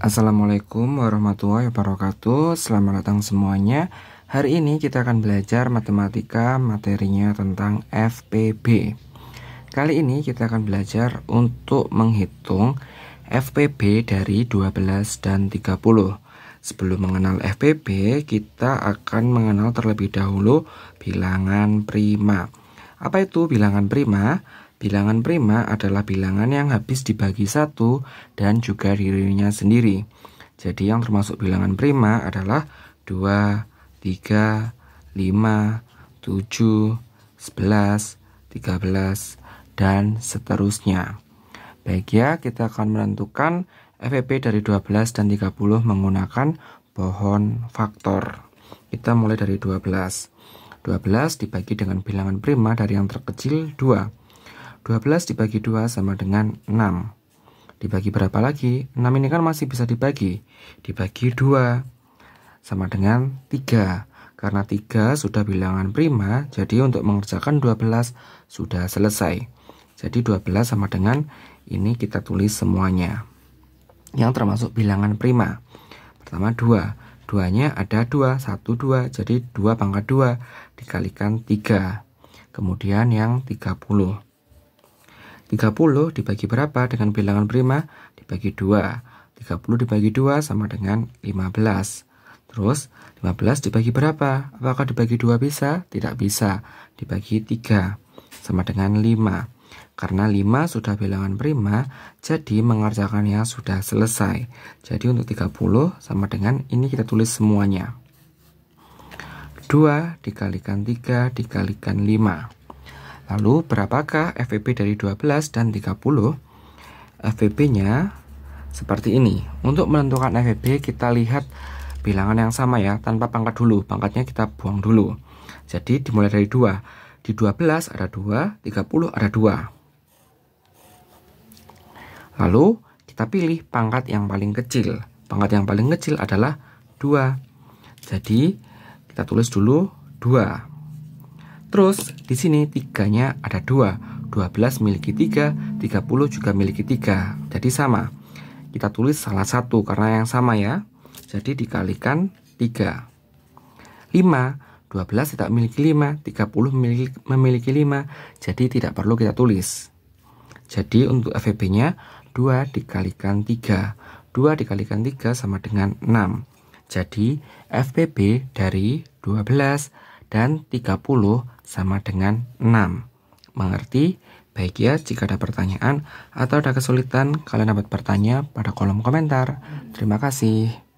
Assalamualaikum warahmatullahi wabarakatuh Selamat datang semuanya Hari ini kita akan belajar matematika materinya tentang FPB Kali ini kita akan belajar untuk menghitung FPB dari 12 dan 30 Sebelum mengenal FPB kita akan mengenal terlebih dahulu bilangan prima Apa itu bilangan prima? Bilangan prima adalah bilangan yang habis dibagi satu dan juga dirinya sendiri. Jadi yang termasuk bilangan prima adalah 2, 3, 5, 7, 11, 13, dan seterusnya. Baik ya, kita akan menentukan FEP dari 12 dan 30 menggunakan pohon faktor. Kita mulai dari 12. 12 dibagi dengan bilangan prima dari yang terkecil 2. 12 dibagi 2 sama dengan 6. Dibagi berapa lagi? 6 ini kan masih bisa dibagi. Dibagi 2 sama dengan 3. Karena 3 sudah bilangan prima, jadi untuk mengerjakan 12 sudah selesai. Jadi 12 sama dengan ini kita tulis semuanya. Yang termasuk bilangan prima. Pertama 2. 2-nya ada 2, 1, 2, jadi 2 pangkat 2 dikalikan 3. Kemudian yang 30. 30 dibagi berapa dengan bilangan prima? Dibagi 2. 30 dibagi 2 sama dengan 15. Terus 15 dibagi berapa? Apakah dibagi 2 bisa? Tidak bisa. Dibagi 3 sama dengan 5. Karena 5 sudah bilangan prima, jadi mengerjakannya sudah selesai. Jadi untuk 30 sama dengan ini kita tulis semuanya. 2 dikalikan 3 dikalikan 5. Lalu berapakah FVP dari 12 dan 30? FVP-nya seperti ini. Untuk menentukan FVP kita lihat bilangan yang sama ya, tanpa pangkat dulu. Pangkatnya kita buang dulu. Jadi dimulai dari 2. Di 12 ada 2, 30 ada 2. Lalu kita pilih pangkat yang paling kecil. Pangkat yang paling kecil adalah 2. Jadi kita tulis dulu 2. Terus di sini tiganya ada dua, 12 miliki tiga, 30 juga miliki tiga. Jadi sama. Kita tulis salah satu karena yang sama ya. Jadi dikalikan 3. 5, 12 tidak memiliki 5, 30 memiliki, memiliki 5, jadi tidak perlu kita tulis. Jadi untuk FVB-nya 2 dikalikan 3. 2 dikalikan 3 sama dengan 6. Jadi FPB dari 12 dan 30 sama dengan 6. Mengerti? Baik ya, jika ada pertanyaan atau ada kesulitan, kalian dapat bertanya pada kolom komentar. Terima kasih.